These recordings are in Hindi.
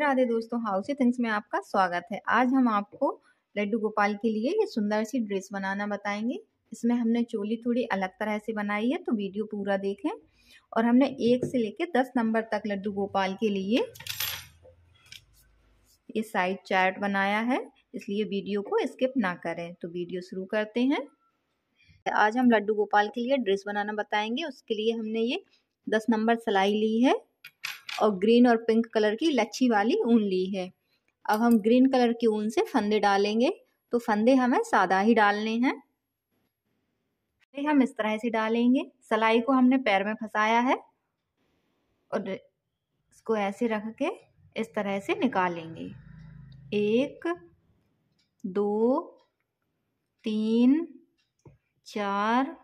राधे दोस्तों हाउसी थिंग्स में आपका स्वागत है आज हम आपको लड्डू गोपाल के लिए ये सुंदर सी ड्रेस बनाना बताएंगे इसमें हमने चोली थोड़ी अलग तरह से बनाई है तो वीडियो पूरा देखें और हमने एक से लेकर दस नंबर तक लड्डू गोपाल के लिए ये साइड चार्ट बनाया है इसलिए वीडियो को स्किप ना करें तो वीडियो शुरू करते हैं आज हम लड्डू गोपाल के लिए ड्रेस बनाना बताएंगे उसके लिए हमने ये दस नंबर सिलाई ली है और ग्रीन और पिंक कलर की लच्छी वाली ऊन ली है अब हम ग्रीन कलर की ऊन से फंदे डालेंगे तो फंदे हमें सादा ही डालने हैं फंदे हम इस तरह से डालेंगे सलाई को हमने पैर में फंसाया है और इसको ऐसे रख के इस तरह से निकालेंगे एक दो तीन चार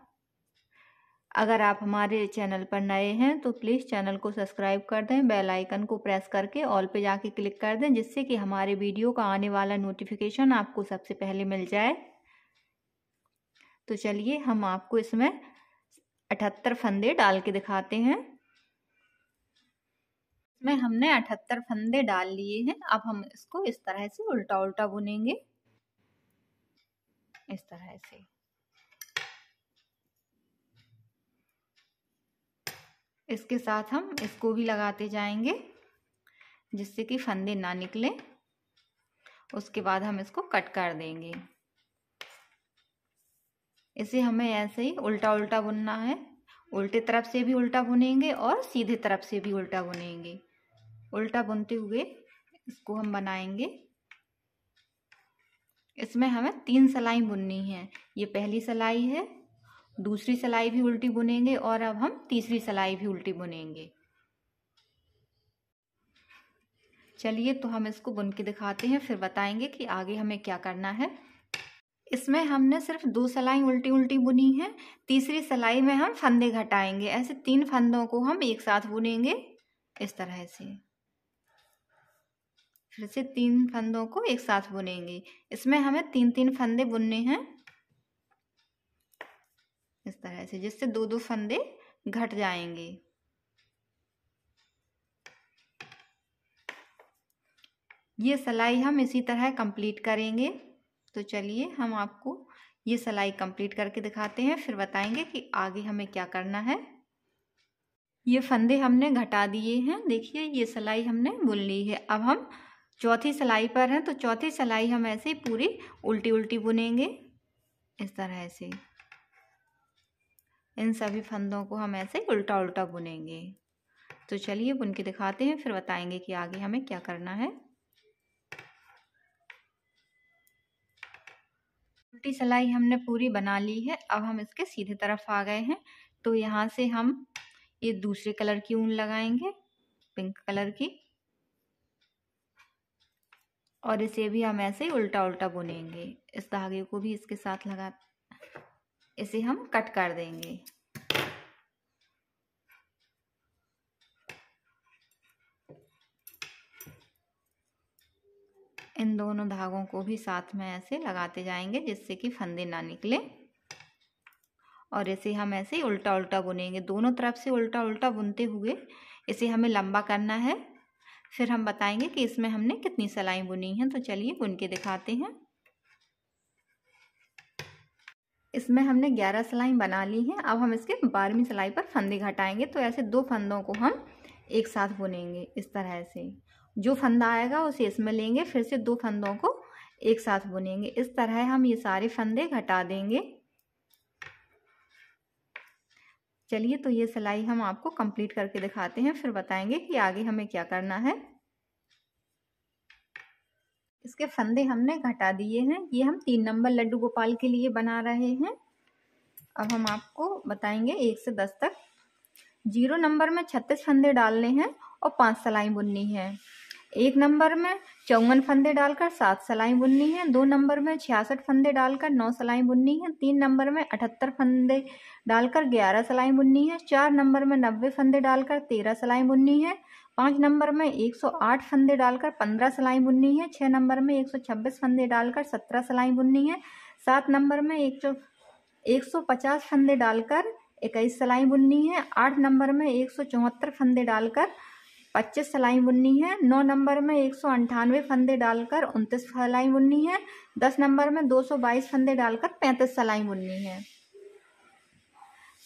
अगर आप हमारे चैनल पर नए हैं तो प्लीज़ चैनल को सब्सक्राइब कर दें बेल आइकन को प्रेस करके ऑल पे जाके क्लिक कर दें जिससे कि हमारे वीडियो का आने वाला नोटिफिकेशन आपको सबसे पहले मिल जाए तो चलिए हम आपको इसमें अठहत्तर फंदे डाल के दिखाते हैं इसमें हमने अठहत्तर फंदे डाल लिए हैं अब हम इसको इस तरह से उल्टा उल्टा बुनेंगे इस तरह से इसके साथ हम इसको भी लगाते जाएंगे जिससे कि फंदे ना निकले उसके बाद हम इसको कट कर देंगे इसे हमें ऐसे ही उल्टा उल्टा बुनना है उल्टे तरफ से भी उल्टा बुनेंगे और सीधे तरफ से भी उल्टा बुनेंगे उल्टा बुनते हुए इसको हम बनाएंगे इसमें हमें तीन सलाई बुननी है ये पहली सलाई है दूसरी सलाई भी उल्टी बुनेंगे और अब हम तीसरी सलाई भी उल्टी बुनेंगे चलिए तो हम इसको बुन के दिखाते हैं फिर बताएंगे कि आगे हमें क्या करना है इसमें हमने सिर्फ दो सलाई उल्टी उल्टी बुनी है तीसरी सलाई में हम फंदे घटाएंगे ऐसे तीन फंदों को हम एक साथ बुनेंगे इस तरह से फिर से तीन फंदों को एक साथ बुनेंगे इसमें हमें तीन तीन फंदे बुनने हैं इस तरह से जिससे दो दो फंदे घट जाएंगे ये सिलाई हम इसी तरह कंप्लीट करेंगे तो चलिए हम आपको ये सिलाई कंप्लीट करके दिखाते हैं फिर बताएंगे कि आगे हमें क्या करना है ये फंदे हमने घटा दिए हैं देखिए ये सिलाई हमने बुन ली है अब हम चौथी सिलाई पर हैं तो चौथी सिलाई हम ऐसे पूरी उल्टी उल्टी बुनेंगे इस तरह से इन सभी फंदों को हम ऐसे उल्टा उल्टा बुनेंगे तो चलिए बुन के दिखाते हैं फिर बताएंगे कि आगे हमें क्या करना है उल्टी सलाई हमने पूरी बना ली है अब हम इसके सीधे तरफ आ गए हैं तो यहाँ से हम ये दूसरे कलर की ऊन लगाएंगे पिंक कलर की और इसे भी हम ऐसे ही उल्टा उल्टा बुनेंगे इस धागे को भी इसके साथ लगा इसे हम कट कर देंगे इन दोनों धागों को भी साथ में ऐसे लगाते जाएंगे जिससे कि फंदे ना निकले और इसे हम ऐसे उल्टा उल्टा बुनेंगे दोनों तरफ से उल्टा उल्टा बुनते हुए इसे हमें लंबा करना है फिर हम बताएंगे कि इसमें हमने कितनी सलाई बुनी है तो चलिए बुन के दिखाते हैं इसमें हमने 11 सिलाई बना ली हैं अब हम इसके बारहवीं सिलाई पर फंदे घटाएंगे तो ऐसे दो फंदों को हम एक साथ बुनेंगे इस तरह से जो फंदा आएगा उसे इसमें लेंगे फिर से दो फंदों को एक साथ बुनेंगे इस तरह हम ये सारे फंदे घटा देंगे चलिए तो ये सिलाई हम आपको कंप्लीट करके दिखाते हैं फिर बताएंगे कि आगे हमें क्या करना है इसके फंदे हमने घटा दिए हैं ये हम तीन नंबर लड्डू गोपाल के लिए बना रहे हैं अब हम आपको बताएंगे एक से दस तक जीरो नंबर में छत्तीस फंदे डालने हैं और पांच सलाई बुननी है एक नंबर में चौवन फंदे डालकर सात सलाई बुननी है दो नंबर में छियासठ फंदे डालकर नौ सलाई बुननी है तीन नंबर में अठहत्तर फंदे डालकर ग्यारह सलाई बुननी है चार नंबर में नब्बे फंदे डालकर तेरह सलाई बुननी है पाँच नंबर में एक सौ आठ फंदे डालकर पंद्रह सलाई बुननी है छः नंबर में एक सौ छब्बीस फंदे डालकर सत्रह सलाई बुननी है सात नंबर में एक सौ एक सौ पचास फंदे डालकर इक्कीस सलाई बुननी है आठ नंबर में एक सौ चौहत्तर फंदे डालकर पच्चीस सलाई बुननी है नौ नंबर में एक सौ अंठानवे फंदे डालकर उनतीस सलाई बुननी है दस नंबर में दो सौ बाईस फंदे डालकर पैंतीस सलाई बुननी है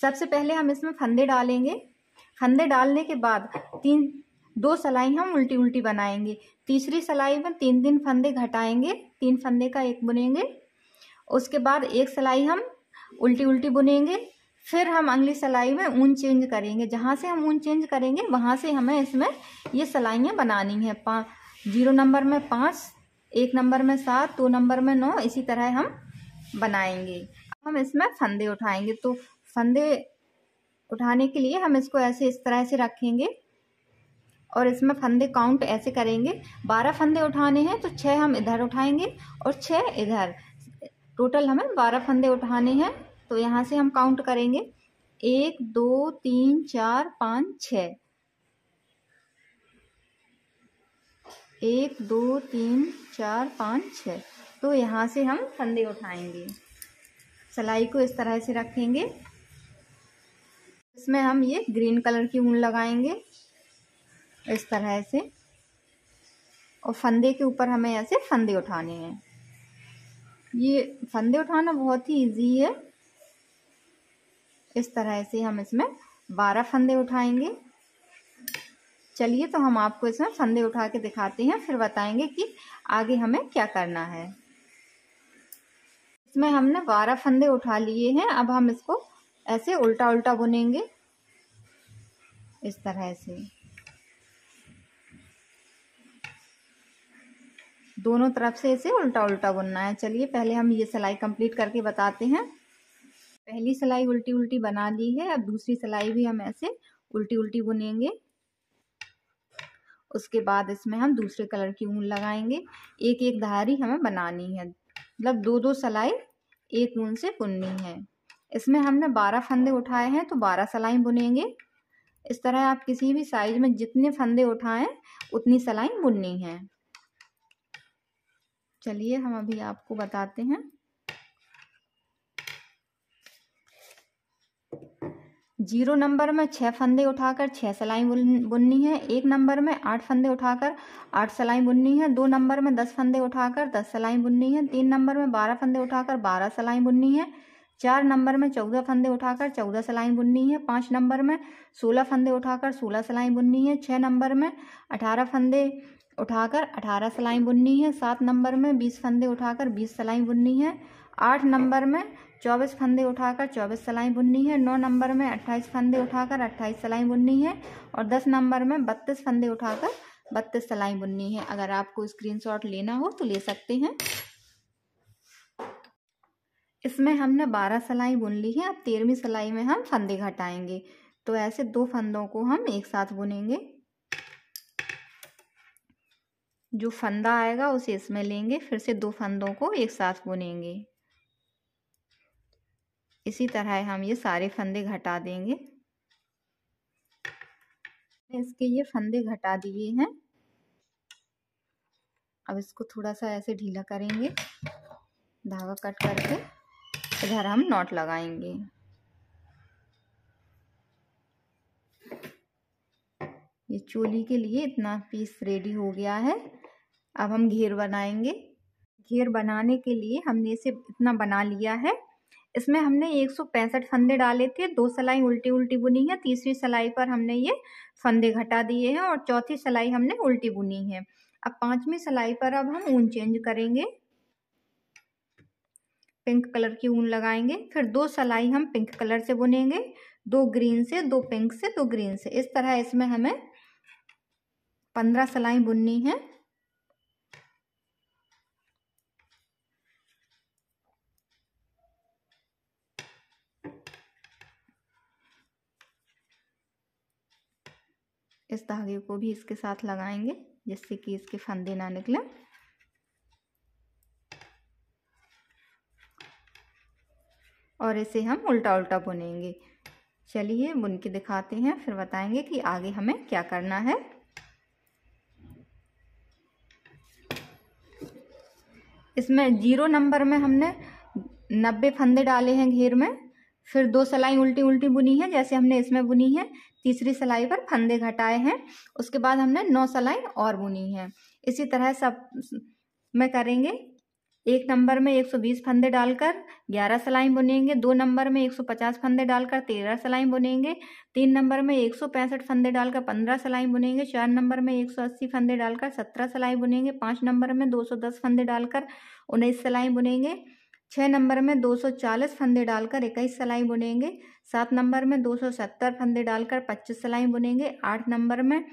सबसे पहले हम इसमें फंदे डालेंगे फंदे डालने के बाद तीन दो सलाई हम उल्टी उल्टी बनाएंगे तीसरी सलाई में तीन तीन फंदे घटाएंगे तीन फंदे का एक बुनेंगे उसके बाद एक सलाई हम उल्टी उल्टी बुनेंगे फिर हम अगली सलाई में ऊन चेंज करेंगे जहाँ से हम ऊन चेंज करेंगे वहाँ से हमें इसमें ये सलाइयाँ बनानी है जीरो नंबर में पाँच एक नंबर में सात दो नंबर में नौ इसी तरह हम बनाएंगे हम इसमें फंदे उठाएंगे तो फंदे उठाने के लिए हम इसको ऐसे इस तरह से रखेंगे और इसमें फंदे काउंट ऐसे करेंगे बारह फंदे उठाने हैं तो छः हम इधर उठाएंगे और छः इधर टोटल हमें बारह फंदे उठाने हैं तो यहाँ से हम काउंट करेंगे एक दो तीन चार पाँच छ एक दो तीन चार पाँच छ तो यहाँ से हम फंदे उठाएंगे सलाई को इस तरह से रखेंगे इसमें हम ये ग्रीन कलर की ऊन लगाएंगे इस तरह से और फंदे के ऊपर हमें ऐसे फंदे उठाने हैं ये फंदे उठाना बहुत ही इजी है इस तरह से हम इसमें बारह फंदे उठाएंगे चलिए तो हम आपको इसमें फंदे उठा के दिखाते हैं फिर बताएंगे कि आगे हमें क्या करना है इसमें हमने बारह फंदे उठा लिए हैं अब हम इसको ऐसे उल्टा उल्टा बुनेंगे इस तरह से दोनों तरफ से इसे उल्टा उल्टा बुनना है चलिए पहले हम ये सिलाई कंप्लीट करके बताते हैं पहली सिलाई उल्टी उल्टी बना ली है अब दूसरी सिलाई भी हम ऐसे उल्टी उल्टी बुनेंगे उसके बाद इसमें हम दूसरे कलर की ऊन लगाएंगे एक एक धारी हमें बनानी है मतलब दो दो सिलाई एक ऊन से बुननी है इसमें हमने बारह फंदे उठाए हैं तो बारह सलाई बुनेंगे इस तरह आप किसी भी साइज में जितने फंदे उठाएं उतनी सिलाई बुननी है चलिए हम अभी आपको बताते हैं जीरो नंबर में छः फंदे उठाकर छः सिलाई बुननी है एक नंबर में आठ फंदे उठाकर आठ सिलाई बुननी है दो नंबर में दस फंदे उठाकर दस सिलाई बुननी है तीन नंबर में बारह फंदे उठाकर बारह सिलाई बुननी है चार नंबर में चौदह फंदे उठाकर चौदह सिलाई बुननी है पाँच नंबर में सोलह फंदे उठाकर सोलह सिलाई बुननी है छः नंबर में अठारह फंदे उठाकर अठारह सिलाई बुननी है सात नंबर में बीस फंदे उठाकर बीस सिलाई बुननी है आठ नंबर में चौबीस फंदे उठाकर चौबीस सलाई बुननी है नौ नंबर में अट्ठाईस फंदे उठाकर अट्ठाईस सलाई बुननी है और दस नंबर में बत्तीस फंदे उठाकर बत्तीस सलाई बुननी है अगर आपको स्क्रीनशॉट लेना हो तो ले सकते हैं इसमें हमने बारह सलाई बुन ली है अब तेरहवीं सलाई में हम फंदे घटाएंगे तो ऐसे दो फंदों को हम एक साथ बुनेंगे जो फंदा आएगा उसे इसमें लेंगे फिर से दो फंदों को एक साथ बुनेंगे इसी तरह हम ये सारे फंदे घटा देंगे इसके ये फंदे घटा दिए हैं अब इसको थोड़ा सा ऐसे ढीला करेंगे धागा कट करके इधर हम नॉट लगाएंगे ये चोली के लिए इतना पीस रेडी हो गया है अब हम घेर बनाएंगे घेर बनाने के लिए हमने इसे इतना बना लिया है इसमें हमने एक सौ पैंसठ फंदे डाले थे दो सलाई उल्टी उल्टी बुनी है तीसरी सलाई पर हमने ये फंदे घटा दिए हैं और चौथी सलाई हमने उल्टी बुनी है अब पांचवी सलाई पर अब हम ऊन चेंज करेंगे पिंक कलर की ऊन लगाएंगे फिर दो सलाई हम पिंक कलर से बुनेंगे दो ग्रीन से दो पिंक से दो ग्रीन से इस तरह इसमें हमें पंद्रह सलाई बुननी है इस धागे को भी इसके साथ लगाएंगे जिससे कि इसके फंदे ना निकले और इसे हम उल्टा उल्टा बुनेंगे चलिए बुन के दिखाते हैं फिर बताएंगे कि आगे हमें क्या करना है इसमें जीरो नंबर में हमने नब्बे फंदे डाले हैं घेर में फिर दो सलाई उल्टी उल्टी बुनी है जैसे हमने इसमें बुनी है तीसरी सलाई पर फंदे घटाए हैं उसके बाद हमने नौ सलाई और बुनी है इसी तरह सब में करेंगे एक नंबर में 120 फंदे डालकर 11 सलाई बुनेंगे दो नंबर में 150 फंदे डालकर 13 सलाई बुनेंगे तीन नंबर में एक फंदे डालकर 15 सलाई बुनेंगे चार नंबर में 180 फंदे डालकर 17 सलाई बुनेंगे पाँच नंबर में 210 फंदे डालकर उन्नीस सलाई बुनेंगे छः नंबर में 240 फंदे डालकर इक्कीस सिलाई बुनेंगे सात नंबर में 270 फंदे डालकर 25 सिलाई बुनेंगे आठ नंबर में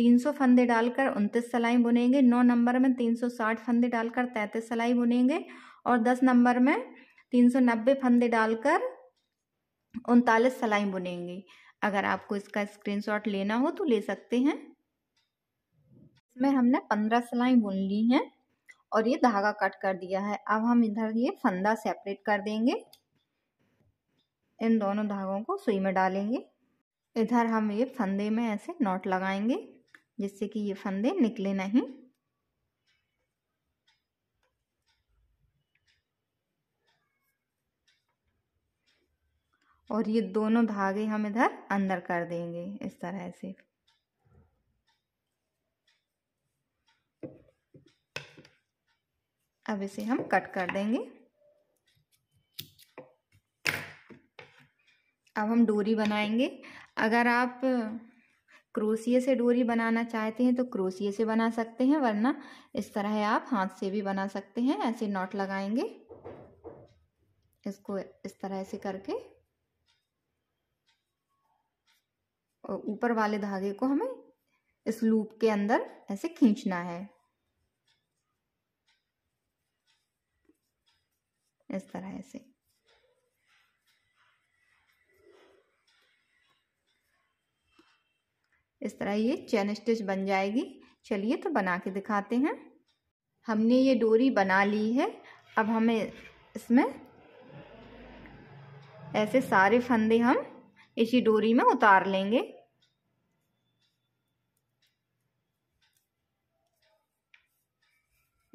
300 फंदे डालकर उनतीस सलाई बुनेंगे नौ नंबर में 360 फंदे डालकर तैंतीस सिलाई बुनेंगे और दस नंबर में 390 फंदे डालकर उनतालीस सलाई बुनेंगे अगर आपको इसका स्क्रीनशॉट लेना हो तो ले सकते हैं इसमें हमने पंद्रह सिलाई बुन ली हैं और ये धागा कट कर दिया है अब हम इधर ये फंदा सेपरेट कर देंगे इन दोनों धागों को सुई में डालेंगे इधर हम ये फंदे में ऐसे नॉट लगाएंगे जिससे कि ये फंदे निकले नहीं और ये दोनों धागे हम इधर अंदर कर देंगे इस तरह से अब इसे हम कट कर देंगे अब हम डोरी बनाएंगे अगर आप क्रोसिए से डोरी बनाना चाहते हैं तो क्रोसिए से बना सकते हैं वरना इस तरह आप हाथ से भी बना सकते हैं ऐसे नॉट लगाएंगे इसको इस तरह से करके और ऊपर वाले धागे को हमें इस लूप के अंदर ऐसे खींचना है इस तरह से इस तरह ये चैन स्टिच बन जाएगी चलिए तो बना के दिखाते हैं हमने ये डोरी बना ली है अब हमें इसमें ऐसे सारे फंदे हम इसी डोरी में उतार लेंगे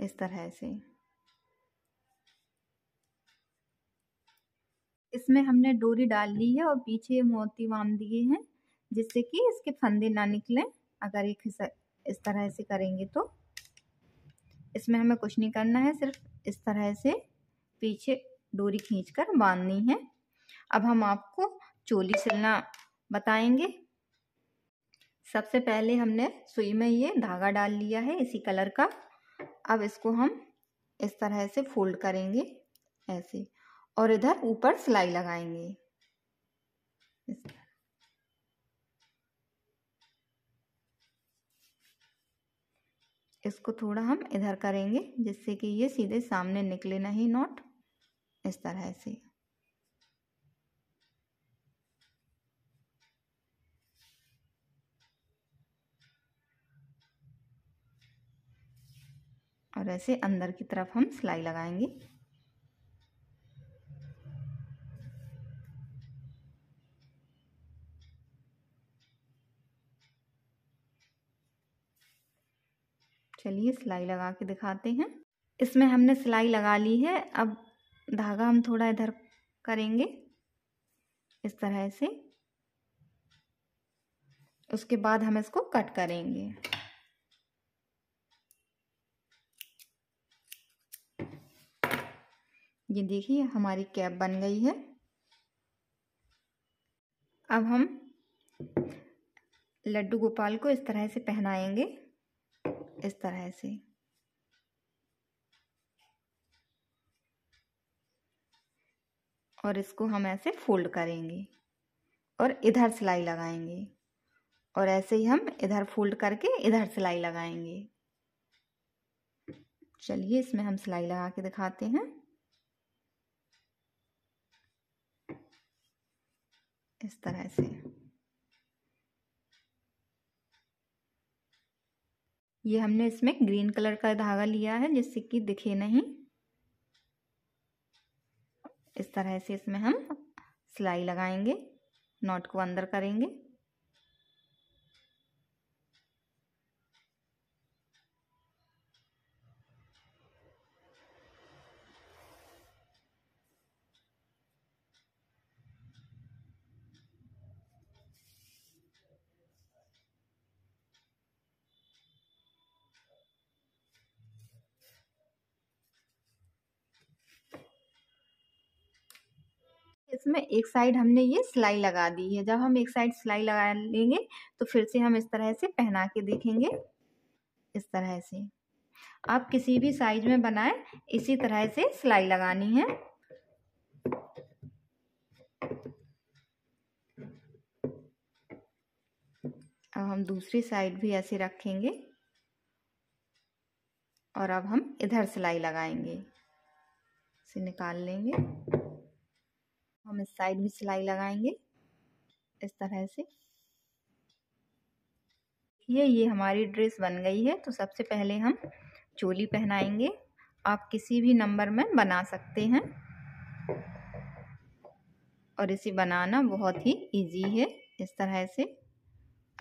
इस तरह से इसमें हमने डोरी डाल ली है और पीछे मोती वाम दिए हैं जिससे कि इसके फंदे ना निकलें अगर ये इस तरह से करेंगे तो इसमें हमें कुछ नहीं करना है सिर्फ इस तरह से पीछे डोरी खींचकर बांधनी है अब हम आपको चोली सिलना बताएंगे सबसे पहले हमने सुई में ये धागा डाल लिया है इसी कलर का अब इसको हम इस तरह से फोल्ड करेंगे ऐसे और इधर ऊपर सिलाई लगाएंगे इसको थोड़ा हम इधर करेंगे जिससे कि ये सीधे सामने निकले नहीं नॉट इस तरह से और ऐसे अंदर की तरफ हम सिलाई लगाएंगे चलिए सिलाई लगा के दिखाते हैं इसमें हमने सिलाई लगा ली है अब धागा हम थोड़ा इधर करेंगे इस तरह से उसके बाद हम इसको कट करेंगे ये देखिए हमारी कैप बन गई है अब हम लड्डू गोपाल को इस तरह से पहनाएंगे इस तरह से और इसको हम ऐसे फोल्ड करेंगे और इधर सिलाई लगाएंगे और ऐसे ही हम इधर फोल्ड करके इधर सिलाई लगाएंगे चलिए इसमें हम सिलाई लगा के दिखाते हैं इस तरह से ये हमने इसमें ग्रीन कलर का धागा लिया है जिससे कि दिखे नहीं इस तरह से इसमें हम सिलाई लगाएंगे नॉट को अंदर करेंगे इसमें एक साइड हमने ये सिलाई लगा दी है जब हम एक साइड सिलाई लगा लेंगे तो फिर से हम इस तरह से पहना के देखेंगे इस तरह से आप किसी भी साइज में बनाएं इसी तरह से सिलाई लगानी है अब हम दूसरी साइड भी ऐसे रखेंगे और अब हम इधर सिलाई लगाएंगे इसे निकाल लेंगे हम इस साइड भी सिलाई लगाएंगे इस तरह से ये ये हमारी ड्रेस बन गई है तो सबसे पहले हम चोली पहनाएंगे आप किसी भी नंबर में बना सकते हैं और इसे बनाना बहुत ही इजी है इस तरह से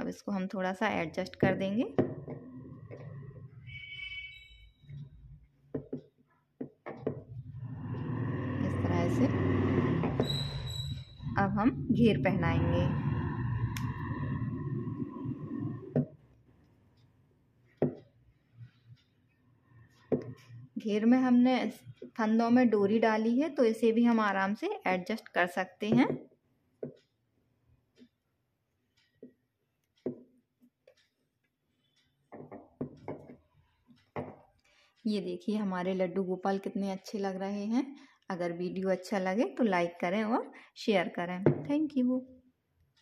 अब इसको हम थोड़ा सा एडजस्ट कर देंगे अब हम घेर पहनाएंगे घेर में हमने फंदों में डोरी डाली है तो इसे भी हम आराम से एडजस्ट कर सकते हैं ये देखिए हमारे लड्डू गोपाल कितने अच्छे लग रहे हैं अगर वीडियो अच्छा लगे तो लाइक करें और शेयर करें थैंक यू